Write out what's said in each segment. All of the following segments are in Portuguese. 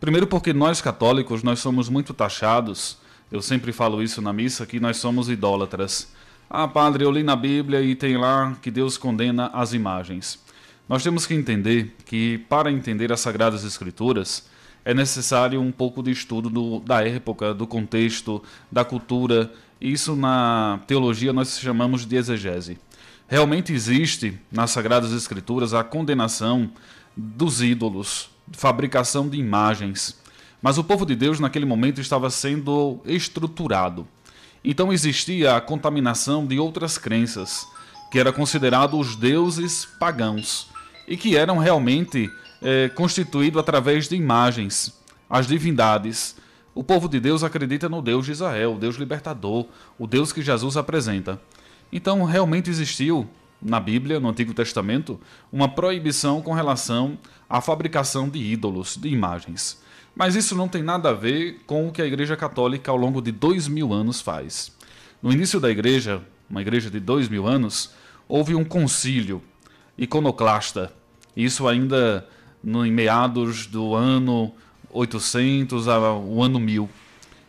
Primeiro porque nós católicos nós somos muito taxados. Eu sempre falo isso na missa que nós somos idólatras. Ah, padre, eu li na Bíblia e tem lá que Deus condena as imagens. Nós temos que entender que para entender as sagradas escrituras é necessário um pouco de estudo do, da época, do contexto, da cultura. Isso na teologia nós chamamos de exegese. Realmente existe nas sagradas escrituras a condenação dos ídolos, fabricação de imagens. Mas o povo de Deus naquele momento estava sendo estruturado. Então existia a contaminação de outras crenças, que era considerado os deuses pagãos e que eram realmente é, eh, constituídos através de imagens, as divindades. O povo de Deus acredita no Deus de Israel, o Deus libertador, o Deus que Jesus apresenta. Então realmente existiu na Bíblia, no Antigo Testamento, uma proibição com relação à fabricação de ídolos, de imagens. Mas isso não tem nada a ver com o que a Igreja Católica ao longo de dois mil anos faz. No início da Igreja, uma igreja de dois mil anos, houve um concílio iconoclasta. Isso ainda no, em meados do ano 800 ao ano 1000.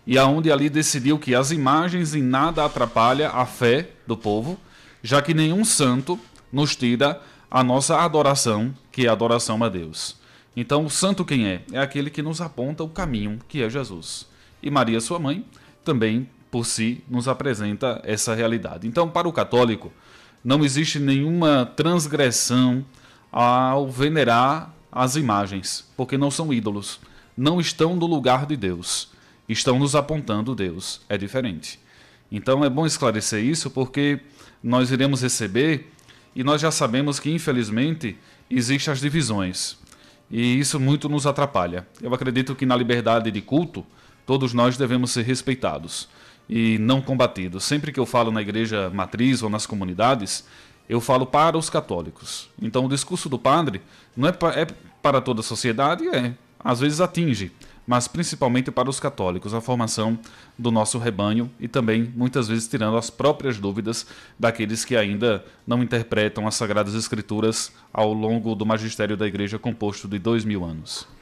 E aonde ali decidiu que as imagens em nada atrapalha a fé do povo já que nenhum santo nos tira a nossa adoração, que é a adoração a Deus. Então, o santo quem é? É aquele que nos aponta o caminho, que é Jesus. E Maria, sua mãe, também por si nos apresenta essa realidade. Então, para o católico, não existe nenhuma transgressão ao venerar as imagens, porque não são ídolos, não estão no lugar de Deus, estão nos apontando Deus. É diferente. Então, é bom esclarecer isso porque nós iremos receber e nós já sabemos que, infelizmente, existem as divisões. E isso muito nos atrapalha. Eu acredito que na liberdade de culto, todos nós devemos ser respeitados e não combatidos. Sempre que eu falo na igreja matriz ou nas comunidades, eu falo para os católicos. Então o discurso do padre não é, é para toda a sociedade, é. Às vezes atinge, mas principalmente para os católicos, a formação do nosso rebanho e também muitas vezes tirando as próprias dúvidas daqueles que ainda não interpretam as Sagradas Escrituras ao longo do magistério da Igreja composto de dois mil anos.